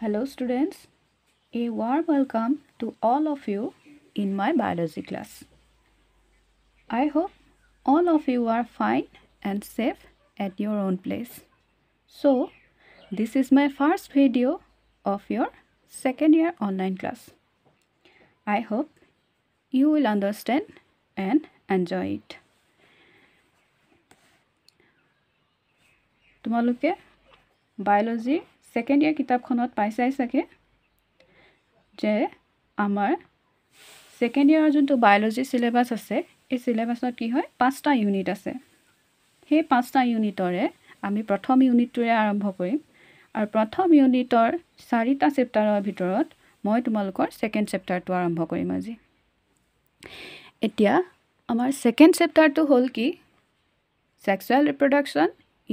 Hello students, a warm welcome to all of you in my biology class. I hope all of you are fine and safe at your own place. So, this is my first video of your second year online class. I hope you will understand and enjoy it. Tomorrow, biology. Second year কিতাপখনত পাইছাই চাগে যে আমাৰ second ইয়াৰৰ যোনটো biology syllabus আছে এই চিলেবাছত কি হয় পাঁচটা ইউনিট আছে সেই পাঁচটা ইউনিটৰে আমি প্ৰথম ইউনিটটোৰে আৰম্ভ কৰিম আৰু প্ৰথম ইউনিটৰ চাৰিটা চেপ্টাৰৰ ভিতৰত মই তোমালোকৰ ছেকেণ্ড চেপ্টাৰটো আৰম্ভ কৰিম আজি এতিয়া আমাৰ ছেকেণ্ড চেপ্টাৰটো হ'ল কি sexual reproduction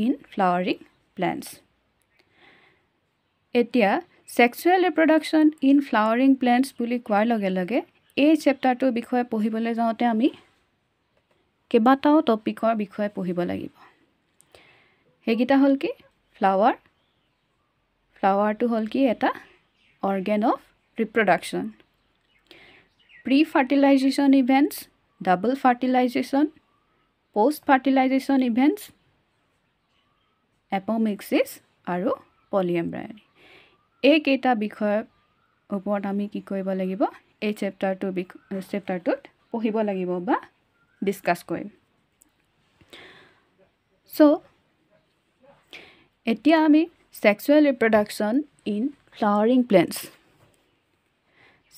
in flowering plants এতিয়া sexual reproduction in flowering plants বুলি কোৱাৰ লগে লগে এই চেপ্টাৰটোৰ বিষয়ে পঢ়িবলৈ যাওঁতে আমি কেইবাটাও টপিকৰ বিষয়ে পঢ়িব লাগিব সেইকেইটা হ'ল কি ফ্লাৱাৰ ফ্লাৱাৰটো হ'ল কি এটা organ of reproduction pre fertilization events double fertilization post fertilization events apomixis আৰু পলিএমব্ৰায়নি এইকেইটা বিষয়ৰ ওপৰত আমি কি কৰিব লাগিব এই চেপ্টাৰটো বিষ চেপ্টাৰটোত পঢ়িব লাগিব বা ডিছকাছ কৰিম চ' এতিয়া আমি sexual reproduction in flowering plants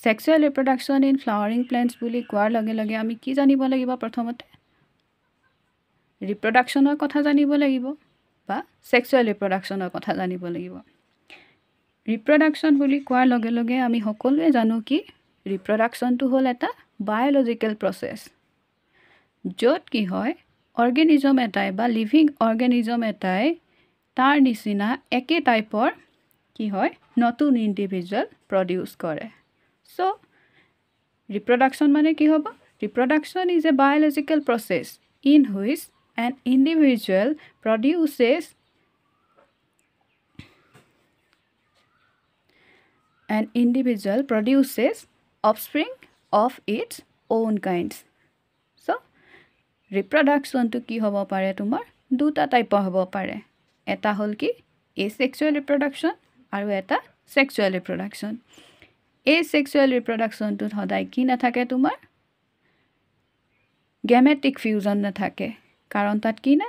sexual reproduction in flowering plants বুলি কোৱাৰ লগে লগে আমি কি জানিব লাগিব প্ৰথমতে ৰিপ্ৰডাকশ্যনৰ কথা জানিব লাগিব বা ছেক্সুৱেল ৰিপ্ৰডাকশ্যনৰ কথা জানিব লাগিব ৰিপ্ৰডাকশ্যন বুলি কোৱাৰ লগে লগে আমি সকলোৱে জানো কি ৰিপ্ৰডাকশ্যনটো হ'ল এটা বায়'লজিকেল প্ৰচেছ য'ত কি হয় অৰ্গেনিজম এটাই বা লিভিং অৰ্গেনিজম এটাই তাৰ নিচিনা একে টাইপৰ কি হয় নতুন ইণ্ডিভিজুৱেল প্ৰডিউচ কৰে চ' ৰিপ্ৰডাকশ্যন মানে কি হ'ব reproduction is a biological process in which and individual produces an individual produces offspring of its own kinds. So, reproduction to ki hobo pare tumor, duta type hobo pare. Eta holki, asexual reproduction, aru eta sexual reproduction. Asexual reproduction to hodai ki na thake tumor, gametic fusion na thake. Karon tat ki na?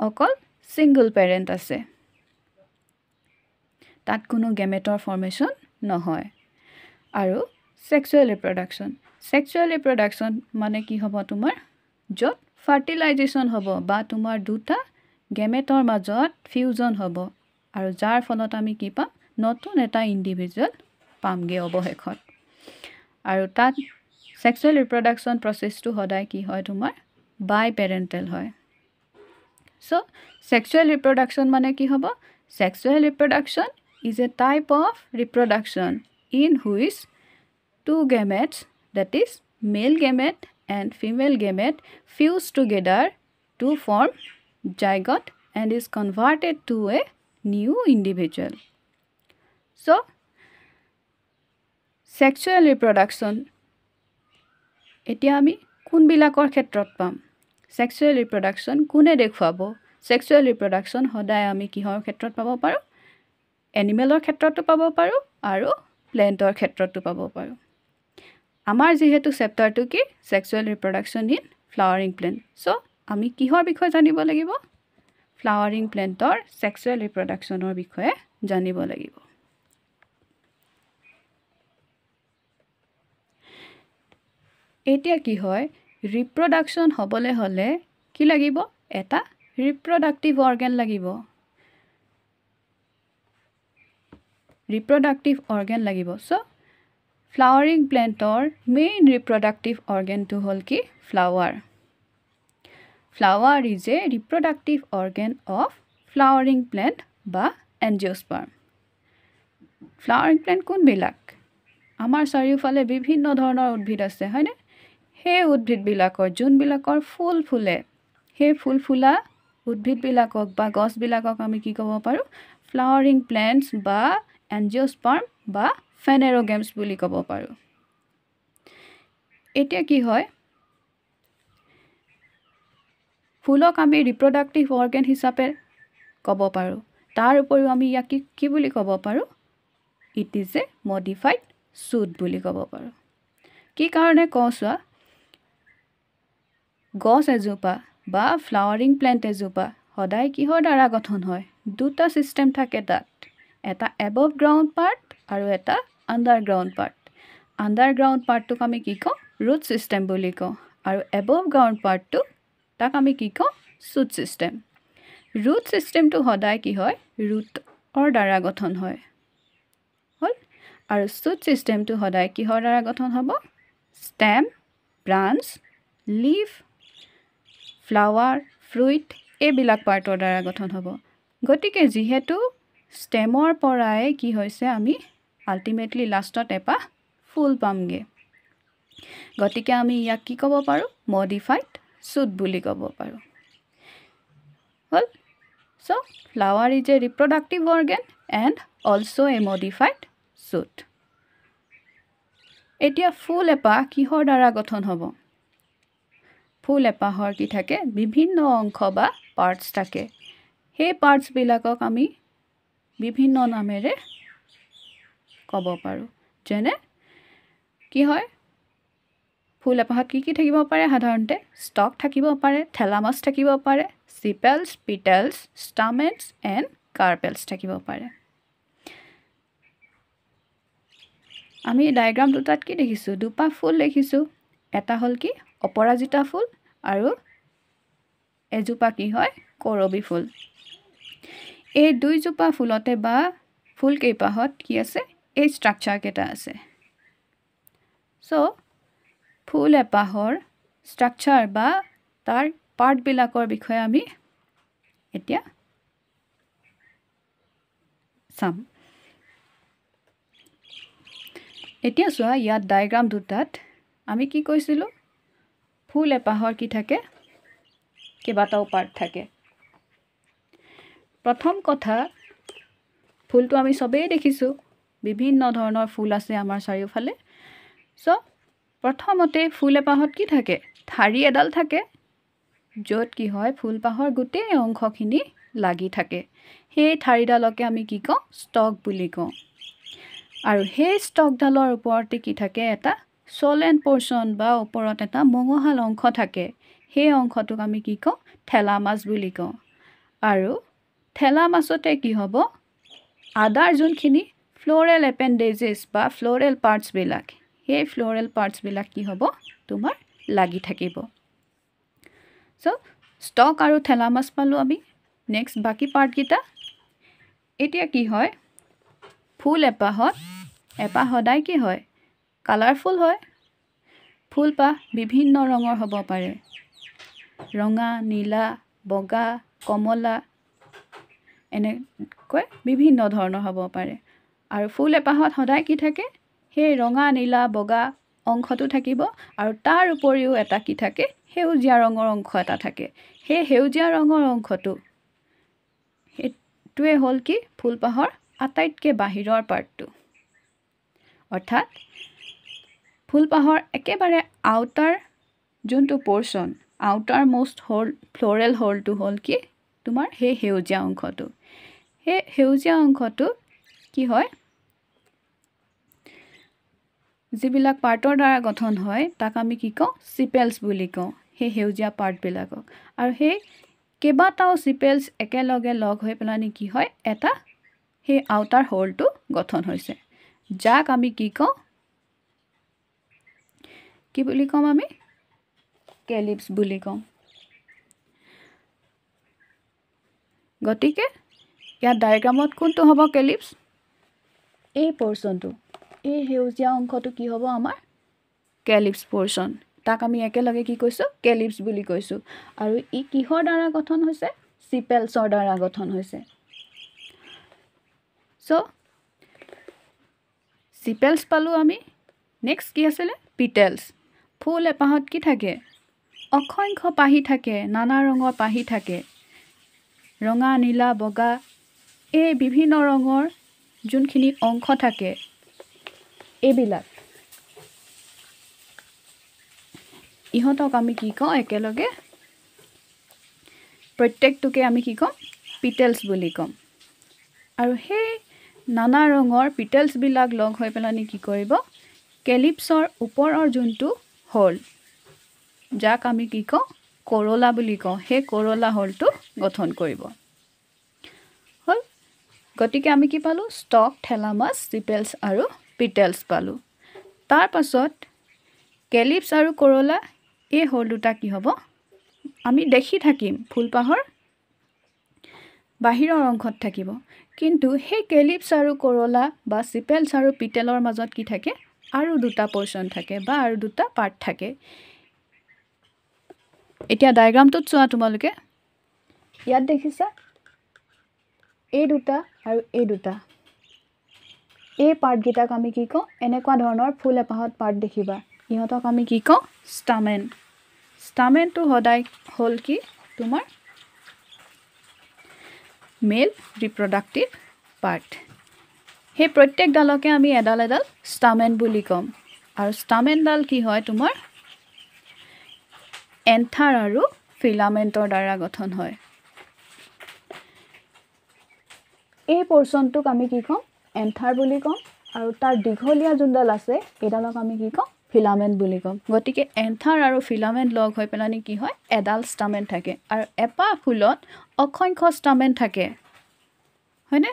Okol, single parent ase. তাত কোনো গেমেটৰ formation নহয় আৰু sexual reproduction sexual reproduction মানে কি হ'ব তোমাৰ য'ত fertilisation হ'ব বা তোমাৰ দুটা গেমেটৰ মাজত ফিউজন হ'ব আৰু যাৰ ফলত আমি কি পাম নতুন এটা ইণ্ডিভিজুৱেল পামগৈ অৱশেষত আৰু তাত ছেক্সুৱেল ৰিপ্ৰডাকশ্যন প্ৰচেছটো সদায় কি হয় তোমাৰ বাই পেৰেণ্টেল হয় চ' ছেক্সুৱেল ৰিপ্ৰডাকশ্যন মানে কি হ'ব sexual reproduction is a type of reproduction in which two gametes, that is, male gamete and female gamete, fuse together to form zygote and is converted to a new individual. So, sexual reproduction. এতিয়া আমি কোনবিলাকৰ ক্ষেত্ৰত পাম sexual reproduction কোনে দেখুৱাব sexual reproduction সদায় আমি কিহৰ ক্ষেত্ৰত পাব পাৰোঁ এনিমেলৰ ক্ষেত্ৰতো পাব পাৰোঁ আৰু প্লেণ্টৰ ক্ষেত্ৰতো পাব পাৰোঁ আমাৰ যিহেতু চেপ্টাৰটো কি sexual reproduction in flowering plant so' আমি কিহৰ বিষয়ে জানিব লাগিব ফ্লাৱাৰিং প্লেণ্টৰ ছেক্সুৱেল ৰিপ্ৰডাকশ্যনৰ বিষয়ে জানিব লাগিব এতিয়া কি হয় ৰিপ্ৰডাকশ্যন হ'বলৈ হ'লে কি লাগিব এটা ৰিপ্ৰডাক্টিভ অৰ্গেন লাগিব ৰিপ্ৰডাক্টিভ অৰ্গেন লাগিব চ' ফ্লাৱাৰিং প্লেণ্টৰ মেইন ৰিপ্ৰডাক্টিভ অৰ্গেনটো হ'ল কি flower flower is a reproductive organ of flowering plant বা এনজিঅ'স্পাৰ ফ্লাৱাৰিং প্লেণ্ট কোনবিলাক আমাৰ চাৰিওফালে বিভিন্ন ধৰণৰ উদ্ভিদ আছে হয়নে সেই উদ্ভিদবিলাকৰ যোনবিলাকৰ ফুল ফুলে সেই ফুল ফুলা উদ্ভিদবিলাকক বা গছবিলাকক আমি কি ক'ব পাৰোঁ ফ্লাৱাৰিং প্লেণ্টছ বা এনজিঅ'স্পাৰ্ম বা ফেনেৰ'গেমছ বুলি ক'ব পাৰোঁ এতিয়া কি হয় ফুলক আমি ৰিপ্ৰডাক্টিভ অৰ্গেন হিচাপে ক'ব পাৰোঁ তাৰ উপৰিও আমি ইয়াক কি বুলি ক'ব পাৰোঁ it is a modified shoot বুলি ক'ব পাৰোঁ কি কাৰণে কওঁ চোৱা গছ এজোপা বা ফ্লাৱাৰিং প্লেণ্ট এজোপা সদায় কিহৰ দ্বাৰা গঠন হয় দুটা ছিষ্টেম থাকে তাত এটা এবভ গ্ৰাউণ্ড পাৰ্ট আৰু এটা আণ্ডাৰগ্ৰাউণ্ড পাৰ্ট আণ্ডাৰগ্ৰাউণ্ড পাৰ্টটোক আমি কি কওঁ ৰুট ছিষ্টেম বুলি কওঁ আৰু এবভ গ্ৰাউণ্ড পাৰ্টটো তাক আমি কি কওঁ ছুট ছিষ্টেম ৰুট ছিষ্টেমটো সদায় কি হয় ৰুটৰ দ্বাৰা গঠন হয় হ'ল আৰু ছুট ছিষ্টেমটো সদায় কিহৰ দ্বাৰা গঠন হ'ব stem branch leaf flower fruit এইবিলাক পাৰ্টৰ দ্বাৰা গঠন হ'ব গতিকে যিহেতু ষ্টেমৰ পৰাই কি হৈছে আমি আল্টিমেটলি লাষ্টত এপাহ ফুল পামগৈ গতিকে আমি ইয়াক কি ক'ব পাৰোঁ মডিফাইড চুট বুলি ক'ব পাৰোঁ হ'ল so' flower is a reproductive organ and also' a modified shoot এতিয়া ফুল এপাহ কিহৰ দ্বাৰা গঠন হ'ব ফুল এপাহৰ কি থাকে বিভিন্ন অংশ বা পাৰ্টছ থাকে সেই পাৰ্টছবিলাকক আমি বিভিন্ন নামেৰে ক'ব পাৰোঁ যেনে কি হয় ফুল এপাহত কি কি থাকিব পাৰে সাধাৰণতে ষ্টক থাকিব পাৰে ঠেলা মাছ থাকিব পাৰে চিপেলছ পিটেলছ ষ্টামেটছ এণ্ড কাৰ্পেলছ থাকিব পাৰে আমি ডায়েগ্ৰাম দুটাত কি দেখিছোঁ দুপাহ ফুল দেখিছোঁ এটা হ'ল কি অপৰাজিতা ফুল আৰু এজোপা কি হয় কৰবী ফুল এই দুইজোপা ফুলতে বা ফুল কেইপাহত কি আছে এই ষ্ট্ৰাকচাৰকেইটা আছে চ' ফুল এপাহৰ ষ্ট্ৰাকচাৰ বা তাৰ পাৰ্টবিলাকৰ বিষয়ে আমি এতিয়া চাম এতিয়া চোৱা ইয়াত ডায়েগ্ৰাম দুটাত আমি কি কৈছিলোঁ ফুল এপাহৰ কি থাকে কেইবাটাও পাৰ্ট থাকে প্ৰথম কথা ফুলটো আমি চবেই দেখিছোঁ বিভিন্ন ধৰণৰ ফুল আছে আমাৰ চাৰিওফালে চ' প্ৰথমতে ফুল এপাহত কি থাকে ঠাৰি এডাল থাকে য'ত কি হয় ফুলপাহৰ গোটেই অংশখিনি লাগি থাকে সেই ঠাৰিডালকে আমি কি কওঁ ষ্টক বুলি কওঁ আৰু সেই ষ্টকডালৰ ওপৰতে কি থাকে এটা চলেন পৰ্চন বা ওপৰত এটা মঙহাল অংশ থাকে সেই অংশটোক আমি কি কওঁ ঠেলা মাছ বুলি কওঁ আৰু ঠেলা মাছতে কি হ'ব আদাৰ যোনখিনি ফ্ল'ৰেল এপেণ্ডেজেছ বা ফ্ল'ৰেল পাৰ্টছবিলাক সেই ফ্ল'ৰেল পাৰ্টছবিলাক কি হ'ব তোমাৰ লাগি থাকিব চ' ষ্টক আৰু ঠেলা মাছ পালোঁ আমি নেক্সট বাকী পাৰ্টকেইটা এতিয়া কি হয় ফুল এপাহত এপাহ সদায় কি হয় কালাৰফুল হয় ফুলপাহ বিভিন্ন ৰঙৰ হ'ব পাৰে ৰঙা নীলা বগা কমলা এনেকৈ বিভিন্ন ধৰণৰ হ'ব পাৰে আৰু ফুল এপাহত সদায় কি থাকে সেই ৰঙা নীলা বগা অংশটো থাকিব আৰু তাৰ উপৰিও এটা কি থাকে সেউজীয়া ৰঙৰ অংশ এটা থাকে সেই সেউজীয়া ৰঙৰ অংশটো সেইটোৱে হ'ল কি ফুলপাহৰ আটাইতকৈ বাহিৰৰ পাৰ্টটো অৰ্থাৎ ফুলপাহৰ একেবাৰে আউটাৰ যোনটো পৰ্চন আউটাৰ মষ্ট হ'ল ফ্ল'ৰেল হ'লটো হ'ল কি তোমাৰ সেই সেউজীয়া অংশটো সেই সেউজীয়া অংশটো কি হয় যিবিলাক পাৰ্টৰ দ্বাৰা গঠন হয় তাক আমি কি কওঁ চিপেলছ বুলি কওঁ সেই সেউজীয়া পাৰ্টবিলাকক আৰু সেই কেইবাটাও চিপেলছ একেলগে লগ হৈ পেলাইনি কি হয় এটা সেই আউটাৰ হ'লটো গঠন হৈছে যাক আমি কি কওঁ কি বুলি ক'ম আমি কেলিপছ বুলি ক'ম গতিকে ইয়াত ডায়েগ্ৰামত কোনটো হ'ব কেলিপছ এই পৰ্চনটো এই সেউজীয়া অংশটো কি হ'ব আমাৰ কেলিপছ পৰ্চন তাক আমি একেলগে কি কৈছোঁ কেলিপছ বুলি কৈছোঁ আৰু ই কিহৰ দ্বাৰা গঠন হৈছে চিপেলছৰ দ্বাৰা গঠন হৈছে ছ' চিপেলছ পালোঁ আমি নেক্সট কি আছিলে পিটেলছ ফুল এপাহত কি থাকে অসংখ্য পাহি থাকে নানা ৰঙৰ পাহি থাকে ৰঙা নীলা বগা এই বিভিন্ন ৰঙৰ যোনখিনি অংশ থাকে এইবিলাক ইহঁতক আমি কি কওঁ একেলগে প্ৰত্যেকটোকে আমি কি ক'ম পিটেলছ বুলি ক'ম আৰু সেই নানা ৰঙৰ পিটেলছবিলাক লগ হৈ পেলাহেনি কি কৰিব কেলিপছৰ ওপৰৰ যোনটো হ'ল যাক আমি কি কওঁ কৰলা বুলি কওঁ সেই কৰলা হলটো গঠন কৰিব হ'ল গতিকে আমি কি পালোঁ ষ্টক ঠেলা মাছ চিপেলছ আৰু পিটেলছ পালোঁ তাৰপাছত কেলিপছ আৰু কৰলা এই হল দুটা কি হ'ব আমি দেখি থাকিম ফুলপাহৰ বাহিৰৰ অংশত থাকিব কিন্তু সেই কেলিপছ আৰু কৰলা বা চিপেলছ আৰু পিটেলৰ মাজত কি থাকে আৰু দুটা পৰ্চন থাকে বা আৰু দুটা পাৰ্ট থাকে এতিয়া ডায়েগ্ৰামটোত চোৱা তোমালোকে ইয়াত দেখিছা এই দুটা আৰু এই দুটা এই পাৰ্টকেইটাক আমি কি কওঁ এনেকুৱা ধৰণৰ ফুল এপাহত পাৰ্ট দেখিবা ইহঁতক আমি কি কওঁ ষ্টামেন ষ্টামেনটো সদায় হ'ল কি তোমাৰ মেল ৰিপ্ৰডাক্টিভ পাৰ্ট সেই প্ৰত্যেকডালকে আমি এডাল এডাল ষ্টামেন বুলি ক'ম আৰু ষ্টামেনডাল কি হয় তোমাৰ এন্থাৰ আৰু ফিলামেণ্টৰ দ্বাৰা গঠন হয় এই পৰ্চনটোক আমি কি কওঁ এন্থাৰ বুলি কওঁ আৰু তাৰ দীঘলীয়া যোনডাল আছে এইডালক আমি কি কওঁ ফিলামেণ্ট বুলি কওঁ গতিকে এন্থাৰ আৰু ফিলামেণ্ট লগ হৈ পেলাহেনি কি হয় এডাল ষ্টামেণ্ট থাকে আৰু এপাহ ফুলত অসংখ্য ষ্টামেণ্ট থাকে হয়নে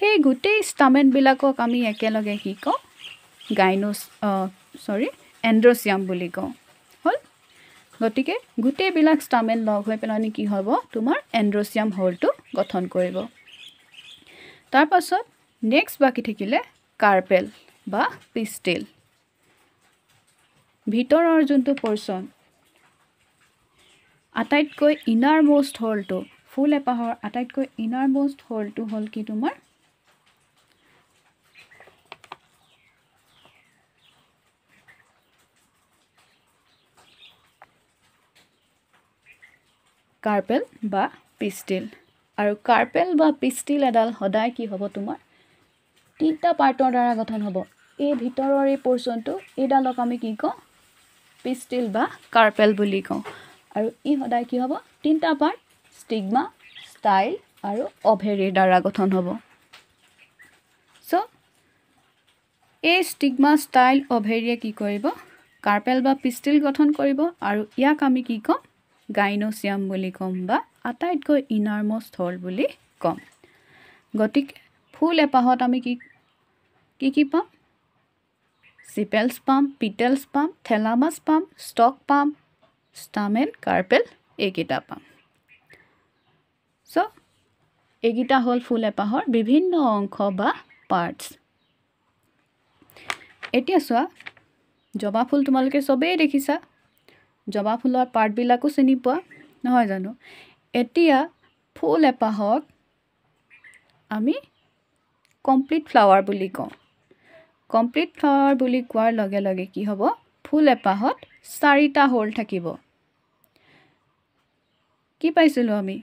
সেই গোটেই ষ্টামেণ্টবিলাকক আমি একেলগে কি কওঁ গাইনোছ চৰি এণ্ড্ৰছিয়াম বুলি কওঁ গতিকে গোটেইবিলাক ষ্টামেন লগ হৈ পেলাহেনি কি হ'ব তোমাৰ এণ্ড্ৰচিয়াম হলটো গঠন কৰিব তাৰপাছত নেক্সট বাকী থাকিলে কাৰ্পেল বা পিষ্টিল ভিতৰৰ যোনটো পৰ্চন আটাইতকৈ ইনাৰ মষ্ট হলটো ফুল এপাহৰ আটাইতকৈ ইনাৰ মষ্ট হলটো হ'ল কি তোমাৰ কাৰ্পেল বা পিষ্টিল আৰু কাৰ্পেল বা পিষ্টিল এডাল সদায় কি হ'ব তোমাৰ তিনিটা পাৰ্টৰ দ্বাৰা গঠন হ'ব এই ভিতৰৰ এই পৰ্চনটো এইডালক আমি কি কওঁ পিষ্টিল বা কাৰ্পেল বুলি কওঁ আৰু ই সদায় কি হ'ব তিনিটা পাৰ্ট ষ্টিগমা ষ্টাইল আৰু অভেৰীৰ দ্বাৰা গঠন হ'ব চ' এই ষ্টিগমা ষ্টাইল অভেৰীয়ে কি কৰিব কাৰ্পেল বা পিষ্টিল গঠন কৰিব আৰু ইয়াক আমি কি কওঁ গাইনোচিয়াম বুলি ক'ম বা আটাইতকৈ ইনাৰমষ্ট হল বুলি ক'ম গতিকে ফুল এপাহত আমি কি কি কি পাম চিপেলছ পাম পিটেলছ পাম থেলামাছ পাম ষ্টক পাম ষ্টামেন কাৰ্পেল এইকেইটা পাম চ' এইকেইটা হ'ল ফুল এপাহৰ বিভিন্ন অংশ বা পাৰ্টছ এতিয়া চোৱা জবা ফুল তোমালোকে চবেই দেখিছা জবা ফুলৰ পাৰ্টবিলাকো চিনি পোৱা নহয় জানো এতিয়া ফুল এপাহক আমি কমপ্লিট ফ্লাৱাৰ বুলি কওঁ কমপ্লিট ফ্লাৱাৰ বুলি কোৱাৰ লগে লগে কি হ'ব ফুল এপাহত চাৰিটা হ'ল থাকিব কি পাইছিলোঁ আমি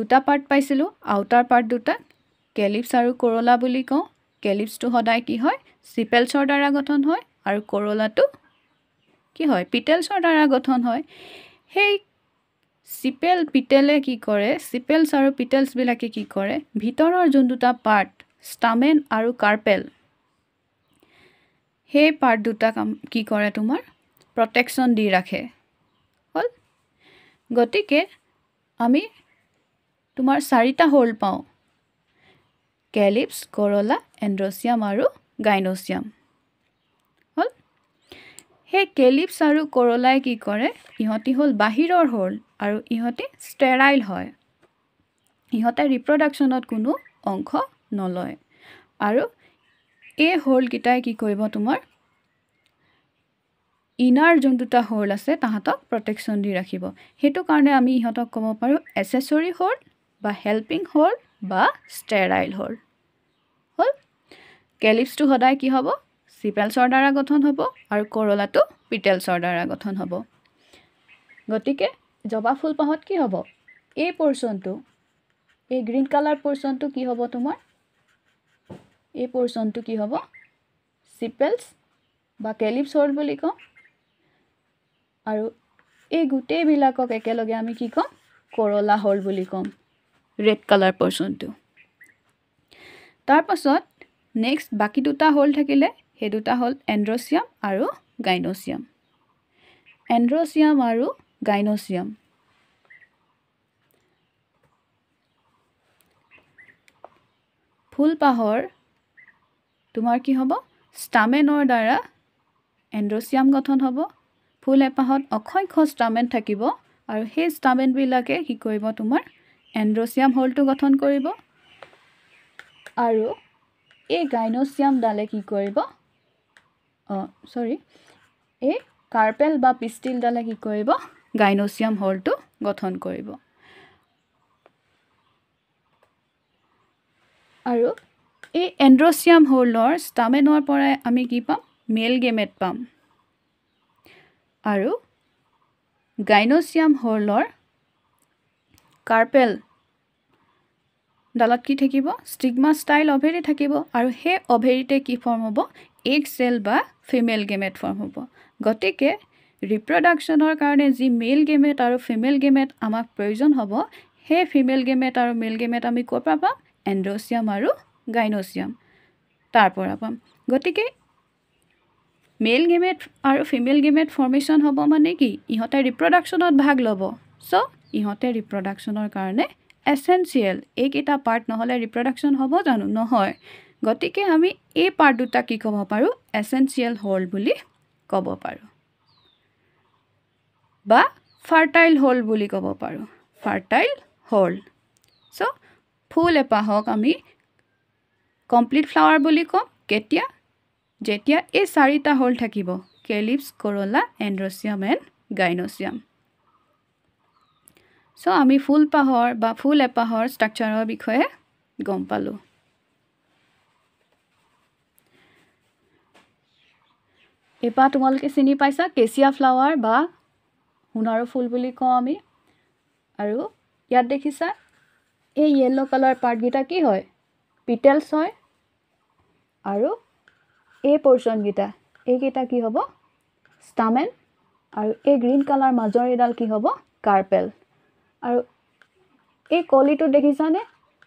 দুটা পাৰ্ট পাইছিলোঁ আউটাৰ পাৰ্ট দুটাক কেলিপছ আৰু কৰলা বুলি কওঁ কেলিপছটো সদায় কি হয় চিপেলছৰ দ্বাৰা গঠন হয় আৰু কৰলাটো কি হয় পিটেলছৰ দ্বাৰা গঠন হয় সেই চিপেল পিটেলে কি কৰে চিপেলছ আৰু পিটেলছবিলাকে কি কৰে ভিতৰৰ যোন দুটা পাৰ্ট ষ্টামেন আৰু কাৰ্পেল সেই পাৰ্ট দুটা কাম কি কৰে তোমাৰ প্ৰটেকশ্যন দি ৰাখে হ'ল গতিকে আমি তোমাৰ চাৰিটা হ'ল পাওঁ কেলিপছ কৰলা এণ্ড্ৰছিয়াম আৰু গাইনছিয়াম সেই কেলিপছ আৰু কৰলাই কি কৰে ইহঁতি হ'ল বাহিৰৰ হ'ল আৰু ইহঁতি ষ্টেৰাইল হয় ইহঁতে ৰিপ্ৰডাকশ্যনত কোনো অংশ নলয় আৰু এই হ'লকেইটাই কি কৰিব তোমাৰ ইনাৰ যোন দুটা হ'ল আছে তাহাঁতক প্ৰটেকশ্যন দি ৰাখিব সেইটো কাৰণে আমি ইহঁতক ক'ব পাৰোঁ এচেচৰি হ'ল বা হেল্পিং হ'ল বা ষ্টেৰাইল হ'ল হ'ল কেলিপছটো সদায় কি হ'ব চিপেলছৰ দ্বাৰা গঠন হ'ব আৰু কৰলাটো পিটেলছৰ দ্বাৰা গঠন হ'ব গতিকে জবা ফুলপাহত কি হ'ব এই পৰ্চনটো এই গ্ৰীণ কালাৰ পৰ্চনটো কি হ'ব তোমাৰ এই পৰ্চনটো কি হ'ব চিপেলছ বা কেলিপছ হ'ল বুলি কওঁ আৰু এই গোটেইবিলাকক একেলগে আমি কি ক'ম কৰলা হ'ল বুলি ক'ম ৰেড কালাৰ পৰ্চনটো তাৰপাছত নেক্সট বাকী দুটা হ'ল থাকিলে সেই দুটা হ'ল এণ্ড্ৰচিয়াম আৰু গাইনচিয়াম এণ্ড্ৰচিয়াম আৰু গাইনচিয়াম ফুলপাহৰ তোমাৰ কি হ'ব ষ্টামেনৰ দ্বাৰা এণ্ড্ৰচিয়াম গঠন হ'ব ফুল এপাহত অসংখ্য ষ্টামেন থাকিব আৰু সেই ষ্টামেনবিলাকে কি কৰিব তোমাৰ এণ্ড্ৰচিয়াম হলটো গঠন কৰিব আৰু এই গাইনচিয়ামডালে কি কৰিব অঁ চৰি এই কাৰ্পেল বা পিষ্টিলডালে কি কৰিব গাইনচিয়াম হলটো গঠন কৰিব আৰু এই এণ্ড্ৰচিয়াম হলৰ ষ্টামেনৰ পৰাই আমি কি পাম মেল গেমেট পাম আৰু গাইনচিয়াম হলৰ কাৰ্পেল ডালত কি থাকিব ষ্টিগমা ষ্টাইল অভেৰি থাকিব আৰু সেই অভেৰিতে কি ফৰ্ম হ'ব এগ চেল বা ফিমেল গেমেট ফৰ্ম হ'ব গতিকে ৰিপ্ৰডাকশ্যনৰ কাৰণে যি মেল গেমেট আৰু ফিমেল গেমেট আমাক প্ৰয়োজন হ'ব সেই ফিমেল গেমেট আৰু মেল গেমেট আমি ক'ৰ পৰা পাম এণ্ড্ৰচিয়াম আৰু গাইনচিয়াম তাৰ পৰা পাম গতিকে মেল গেমেট আৰু ফিমেল গেমেট ফৰ্মেশ্যন হ'ব মানে কি ইহঁতে ৰিপ্ৰডাকশ্যনত ভাগ ল'ব চ' ইহঁতে ৰিপ্ৰডাকশ্যনৰ কাৰণে এচেঞ্চিয়েল এইকেইটা পাৰ্ট নহ'লে ৰিপ্ৰডাকশ্যন হ'ব জানো নহয় গতিকে আমি এই পাৰ্ট দুটা কি ক'ব পাৰোঁ এচেঞ্চিয়েল হ'ল বুলি ক'ব পাৰোঁ বা ফাৰ্টাইল হ'ল বুলি ক'ব পাৰোঁ ফাৰ্টাইল হ'ল চ' ফুল এপাহক আমি কমপ্লিট ফ্লাৱাৰ বুলি ক'ম কেতিয়া যেতিয়া এই চাৰিটা হ'ল থাকিব কেলিপছ কৰলা এণ্ড্ৰচিয়াম এণ্ড গাইনচিয়াম চ' আমি ফুলপাহৰ বা ফুল এপাহৰ ষ্ট্ৰাকচাৰৰ বিষয়ে গম পালোঁ এপাহ তোমালোকে চিনি পাইছা কেচিয়া ফ্লাৱাৰ বা সোণাৰু ফুল বুলি কওঁ আমি আৰু ইয়াত দেখিছা এই য়েল্ল' কালাৰ পাৰ্টকেইটা কি হয় পিটেলছ হয় আৰু এই পৰ্চনকেইটা এইকেইটা কি হ'ব ষ্টামেন আৰু এই গ্ৰীণ কালাৰ মাজৰ এইডাল কি হ'ব কাৰ্পেল আৰু এই কলিটো দেখিছানে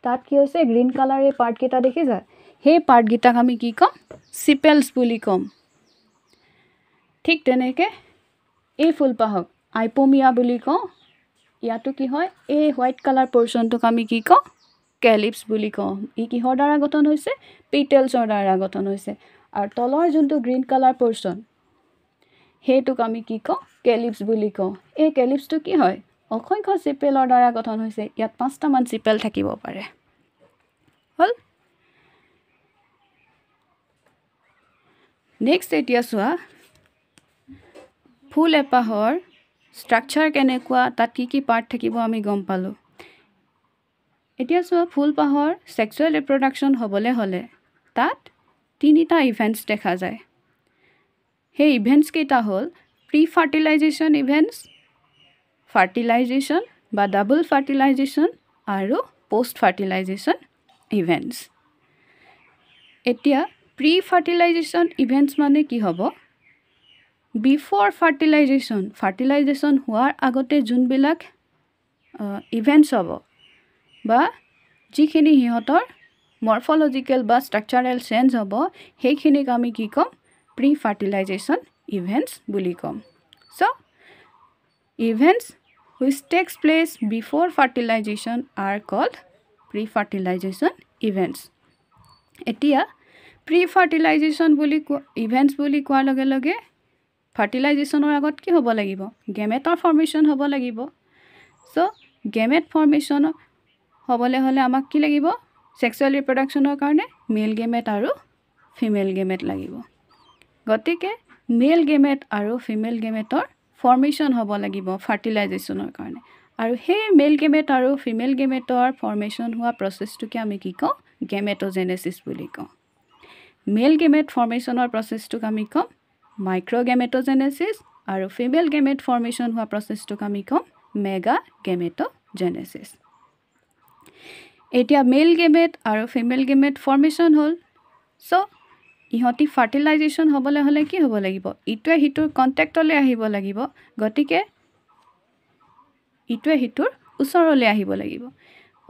তাত কি হৈছে গ্ৰীণ কালাৰ এই পাৰ্টকেইটা দেখিছা সেই পাৰ্টকেইটাক আমি কি ক'ম চিপেলছ বুলি ক'ম ঠিক তেনেকৈ এই ফুলপাহক আইপমিয়া বুলি কওঁ ইয়াতো কি হয় এই হোৱাইট কালাৰ পৰ্চনটোক আমি কি কওঁ কেলিপছ বুলি কওঁ ই কিহৰ দ্বাৰা গঠন হৈছে পিটেলছৰ দ্বাৰা গঠন হৈছে আৰু তলৰ যোনটো গ্ৰীণ কালাৰ পৰ্চন সেইটোক আমি কি কওঁ কেলিপছ বুলি কওঁ এই কেলিপছটো কি হয় অসংখ্য চিপেলৰ দ্বাৰা গঠন হৈছে ইয়াত পাঁচটামান চিপেল থাকিব পাৰে হ'ল নেক্সট এতিয়া চোৱা ফুল এপাহৰ ষ্ট্ৰাকচাৰ কেনেকুৱা তাত কি কি পাৰ্ট থাকিব আমি গম পালোঁ এতিয়া চোৱা ফুলপাহৰ ছেক্সুৱেল ৰিপ্ৰডাকশ্যন হ'বলৈ হ'লে তাত তিনিটা ইভেণ্টছ দেখা যায় সেই ইভেণ্টছকেইটা হ'ল প্ৰি ফাৰ্টিলাইজেশ্যন ইভেণ্টছ ফাৰ্টিলাইজেশ্যন বা ডাবল ফাৰ্টিলাইজেশ্যন আৰু পষ্ট ফাৰ্টিলাইজেশ্যন ইভেণ্টছ এতিয়া প্ৰি ফাৰ্টিলাইজেশ্যন ইভেণ্টছ মানে কি হ'ব বিফৰ ফাৰ্টিলাইজেশ্যন ফাৰ্টিলাইজেশ্যন হোৱাৰ আগতে যোনবিলাক ইভেণ্টছ হ'ব বা যিখিনি সিহঁতৰ মৰ্ফলজিকেল বা ষ্ট্ৰাকচাৰেল চেঞ্জ হ'ব সেইখিনিক আমি কি ক'ম প্ৰি ফাৰ্টিলাইজেশ্যন ইভেণ্টছ বুলি ক'ম so' events which takes place before fertilization are called pre fertilization events এতিয়া প্ৰি ফাৰ্টিলাইজেশ্যন বুলি কোৱা ইভেণ্টছ বুলি কোৱাৰ লগে লগে ফাৰ্টিলাইজেশ্যনৰ আগত কি হ'ব লাগিব গেমেটৰ ফৰ্মেশ্যন হ'ব লাগিব চ' গেমেট ফৰ্মেশ্যন হ'বলৈ হ'লে আমাক কি লাগিব ছেক্সুৱেল ৰিপ্ৰডাকশ্যনৰ কাৰণে মেল গেমেট আৰু ফিমেল গেমেট লাগিব গতিকে মেল গেমেট আৰু ফিমেল গেমেটৰ ফৰ্মেশ্যন হ'ব লাগিব ফাৰ্টিলাইজেশ্যনৰ কাৰণে আৰু সেই মেল গেমেট আৰু ফিমেল গেমেটৰ ফৰ্মেশ্যন হোৱা প্ৰচেছটোকে আমি কি কওঁ গেমেটজেনেচিছ বুলি কওঁ মেল গেমেট ফৰ্মেশ্যনৰ প্ৰচেছটোক আমি কওঁ মাইক্ৰ'গেমেট'জেনেছিছ আৰু ফিমেল গেমেট ফৰ্মেশ্যন হোৱা প্ৰচেছটোক আমি কওঁ মেগা গেমেট'জেনেছিছ এতিয়া মেল গেমেট আৰু ফিমেল গেমেট ফৰ্মেশ্যন হ'ল চ' ইহঁতি ফাৰ্টিলাইজেশ্যন হ'বলৈ হ'লে কি হ'ব লাগিব ইটোৱে সিটোৰ কণ্টেক্টলৈ আহিব লাগিব গতিকে ইটোৱে সিটোৰ ওচৰলৈ আহিব লাগিব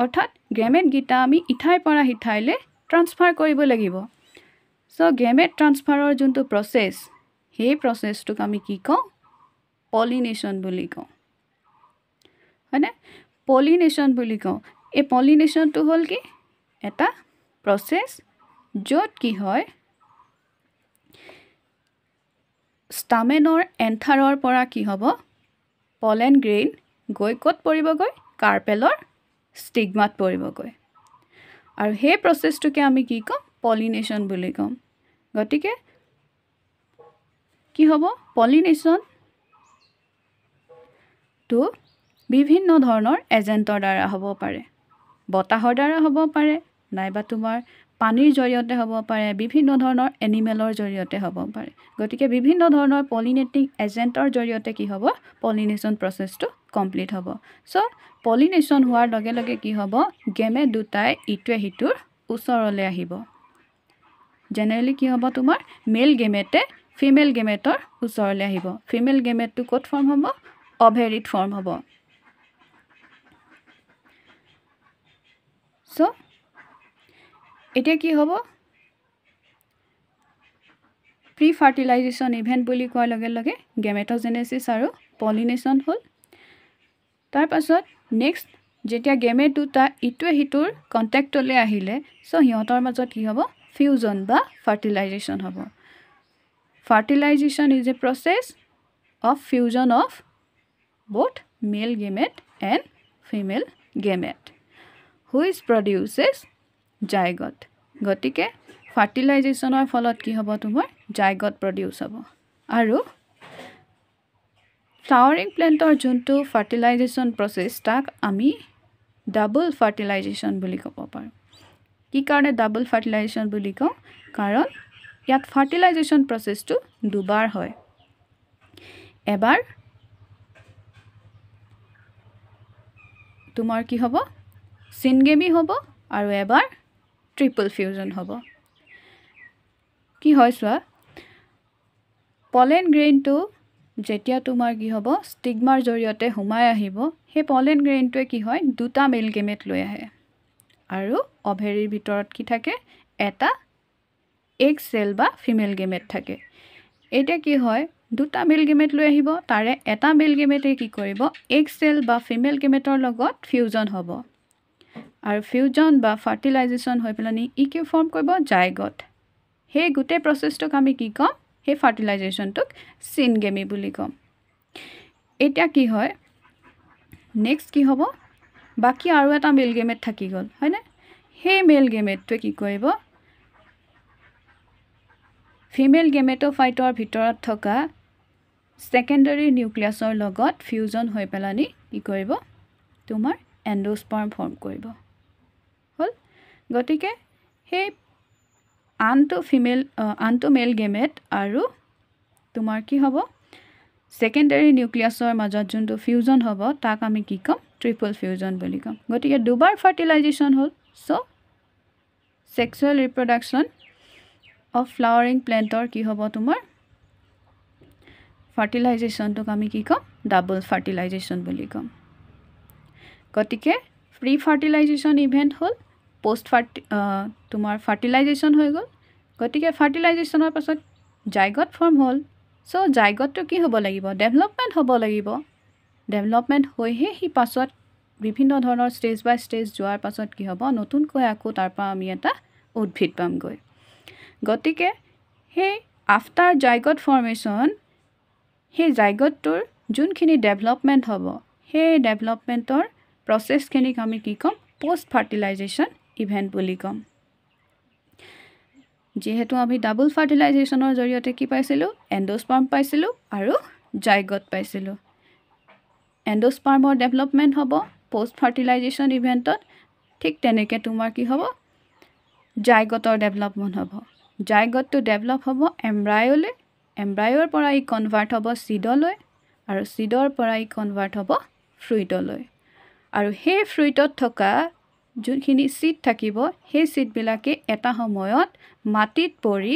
অৰ্থাৎ গেমেটকেইটা আমি ইঠাইৰ পৰা সিঠাইলৈ ট্ৰান্সফাৰ কৰিব লাগিব চ' গেমেট ট্ৰান্সফাৰৰ যোনটো প্ৰচেছ সেই প্ৰচেছটোক আমি কি কওঁ পলিনেশ্যন বুলি কওঁ হয়নে পলিনেশ্যন বুলি কওঁ এই পলিনেশ্যনটো হ'ল কি এটা প্ৰচেছ য'ত কি হয় ষ্টামেনৰ এন্থাৰৰ পৰা কি হ'ব পলেন গ্ৰেইন গৈ ক'ত পৰিবগৈ কাৰ্পেলৰ ষ্টিগমাত পৰিবগৈ আৰু সেই প্ৰচেছটোকে আমি কি ক'ম পলিনেশ্যন বুলি ক'ম গতিকে কি হ'ব পলিনেশ্যন টো বিভিন্ন ধৰণৰ এজেণ্টৰ দ্বাৰা হ'ব পাৰে বতাহৰ দ্বাৰা হ'ব পাৰে নাইবা তোমাৰ পানীৰ জৰিয়তে হ'ব পাৰে বিভিন্ন ধৰণৰ এনিমেলৰ জৰিয়তে হ'ব পাৰে গতিকে বিভিন্ন ধৰণৰ পলিনেটিং এজেণ্টৰ জৰিয়তে কি হ'ব পলিনেশ্যন প্ৰচেছটো কমপ্লিট হ'ব চ' পলিনেশ্যন হোৱাৰ লগে লগে কি হ'ব গেমে দুটাই ইটোৱে সিটোৰ ওচৰলৈ আহিব জেনেৰেলি কি হ'ব তোমাৰ মেল গেমেটে ফিমেল গেমেটৰ ওচৰলৈ আহিব ফিমেল গেমেটটো ক'ত ফৰ্ম হ'ব অভেৰিড ফৰ্ম হ'ব চ' এতিয়া কি হ'ব প্ৰি ফাৰ্টিলাইজেশ্যন ইভেণ্ট বুলি কোৱাৰ লগে লগে গেমেটজেনেচিছ আৰু পলিনেশ্যন হ'ল তাৰপাছত নেক্সট যেতিয়া গেমেট দুটা ইটোৱে সিটোৰ কণ্টেক্টলৈ আহিলে চ' সিহঁতৰ মাজত কি হ'ব ফিউজন বা ফাৰ্টিলাইজেশ্যন হ'ব fertilization is a process of fusion of both male gamete and female gamete who is produces zygote gotike fertilization or phalot ki hobo tumor zygote produce hobo aru flowering plant or junto fertilization process tak ami double fertilization buli kobo par ki karone double fertilization buli ko karon ইয়াত fertilization প্ৰচেছটো দুবাৰ হয় এবাৰ তোমাৰ কি হ'ব চিনগেমি হ'ব আৰু এবাৰ ট্ৰিপল ফিউজন হ'ব কি হয় চোৱা পলেন গ্ৰেইনটো যেতিয়া তোমাৰ কি হ'ব ষ্টিগমাৰ জৰিয়তে সোমাই আহিব সেই পলেন গ্ৰেইনটোৱে কি হয় দুটা মেলগেমেট লৈ আহে আৰু অভেৰীৰ ভিতৰত কি থাকে এটা এগ চেল বা ফিমেল গেমেট থাকে এতিয়া কি হয় দুটা মেল গেমেট লৈ আহিব তাৰে এটা মেল গেমেটে কি কৰিব এগ চেল বা ফিমেল গেমেটৰ লগত ফিউজন হ'ব আৰু ফিউজন বা ফাৰ্টিলাইজেশ্যন হৈ পেলানি ই কি ফৰ্ম কৰিব জাইগত সেই গোটেই প্ৰচেছটোক আমি কি ক'ম সেই ফাৰ্টিলাইজেশ্যনটোক গেমি বুলি ক'ম এতিয়া কি হয় নেক্সট কি হ'ব বাকী আৰু এটা মেল গেমেট থাকি গ'ল হয়নে সেই মেল গেমেটটোৱে কি কৰিব ফিমেল গেমেট'ফাইটৰ ভিতৰত থকা ছেকেণ্ডেৰী নিউক্লিয়াছৰ লগত ফিউজন হৈ পেলানি কি কৰিব তোমাৰ এণ্ডোস্পাৰ্ম ফৰ্ম কৰিব হ'ল গতিকে সেই আনটো ফিমেল আনটো মেল গেমেট আৰু তোমাৰ কি হ'ব ছেকেণ্ডেৰী নিউক্লিয়াছৰ মাজত যোনটো ফিউজন হ'ব তাক আমি কি ক'ম ট্ৰিপল ফিউজন বুলি ক'ম গতিকে দুবাৰ ফাৰ্টিলাইজেশ্যন হ'ল so' sexual reproduction of flowering প্লেণ্টৰ কি হ'ব তোমাৰ ফাৰ্টিলাইজেশ্যনটোক আমি কি ক'ম ডাবল ফাৰ্টিলাইজেশ্যন বুলি ক'ম গতিকে প্ৰি ফাৰ্টিলাইজেশ্যন ইভেণ্ট হ'ল পষ্ট ফাৰ্টি তোমাৰ ফাৰ্টিলাইজেশ্যন হৈ গ'ল গতিকে ফাৰ্টিলাইজেশ্যনৰ পাছত জাইগত ফৰ্ম হ'ল চ' জাইগতটো কি হ'ব লাগিব ডেভেলপমেণ্ট হ'ব লাগিব ডেভেলপমেণ্ট হৈহে সি পাছত বিভিন্ন ধৰণৰ ষ্টেজ বাই ষ্টেজ যোৱাৰ পাছত কি হ'ব নতুনকৈ আকৌ তাৰপৰা আমি এটা উদ্ভিদ পামগৈ গতিকে সেই আফটাৰ জাইগট ফৰ্মেশ্যন সেই জাইগটটোৰ যোনখিনি ডেভেলপমেণ্ট হ'ব সেই ডেভেলপমেণ্টৰ প্ৰচেছখিনিক আমি কি ক'ম পষ্ট ফাৰ্টিলাইজেশ্যন ইভেণ্ট বুলি ক'ম যিহেতু আমি ডাবল ফাৰ্টিলাইজেশ্যনৰ জৰিয়তে কি পাইছিলোঁ এণ্ডোস্পাৰ্ম পাইছিলোঁ আৰু জাইগট পাইছিলোঁ এণ্ডোস্পাৰ্মৰ ডেভেলপমেণ্ট হ'ব পষ্ট ফাৰ্টিলাইজেশ্যন ইভেণ্টত ঠিক তেনেকৈ তোমাৰ কি হ'ব জাইগটৰ ডেভেলপমেণ্ট হ'ব জাইগতটো ডেভেলপ হ'ব এম্ব্ৰায়লৈ এম্ব্ৰায়ৰ পৰা ই কনভাৰ্ট হ'ব চিডলৈ আৰু চিডৰ পৰা ই কনভাৰ্ট হ'ব ফ্ৰুইটলৈ আৰু সেই ফ্ৰুইটত থকা যোনখিনি চিট থাকিব সেই চিটবিলাকে এটা সময়ত মাটিত পৰি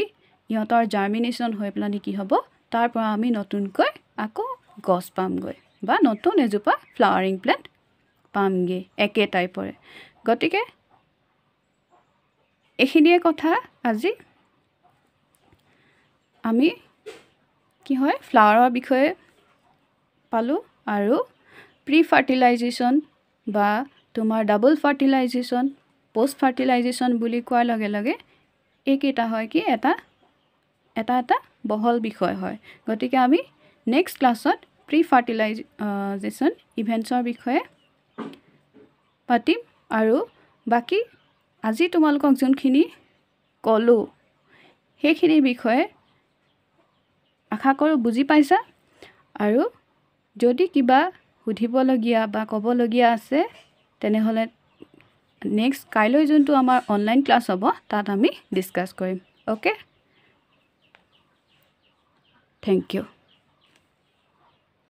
ইহঁতৰ জাৰ্মিনেশ্যন হৈ পেলাই কি হ'ব তাৰ পৰা আমি নতুনকৈ আকৌ গছ পামগৈ বা নতুন এজোপা ফ্লাৱাৰিং প্লেণ্ট পামগৈ একে টাইপৰে গতিকে এইখিনিয়ে কথা আজি আমি কি হয় ফ্লাৱাৰৰ বিষয়ে পালোঁ আৰু প্ৰি ফাৰ্টিলাইজেশ্যন বা তোমাৰ ডাবল ফাৰ্টিলাইজেশ্যন পষ্ট ফাৰ্টিলাইজেশ্যন বুলি কোৱাৰ লগে লগে এইকেইটা হয় কি এটা এটা এটা বহল বিষয় হয় গতিকে আমি নেক্সট ক্লাছত প্ৰি ফাৰ্টিলাইজেশ্যন ইভেণ্টছৰ বিষয়ে পাতিম আৰু বাকী আজি তোমালোকক যোনখিনি ক'লোঁ সেইখিনিৰ বিষয়ে আশা কৰোঁ বুজি পাইছা আৰু যদি কিবা সুধিবলগীয়া বা ক'বলগীয়া আছে তেনেহ'লে নেক্সট কাইলৈ যোনটো আমাৰ অনলাইন ক্লাছ হ'ব তাত আমি ডিছকাছ কৰিম অ'কে থেংক ইউ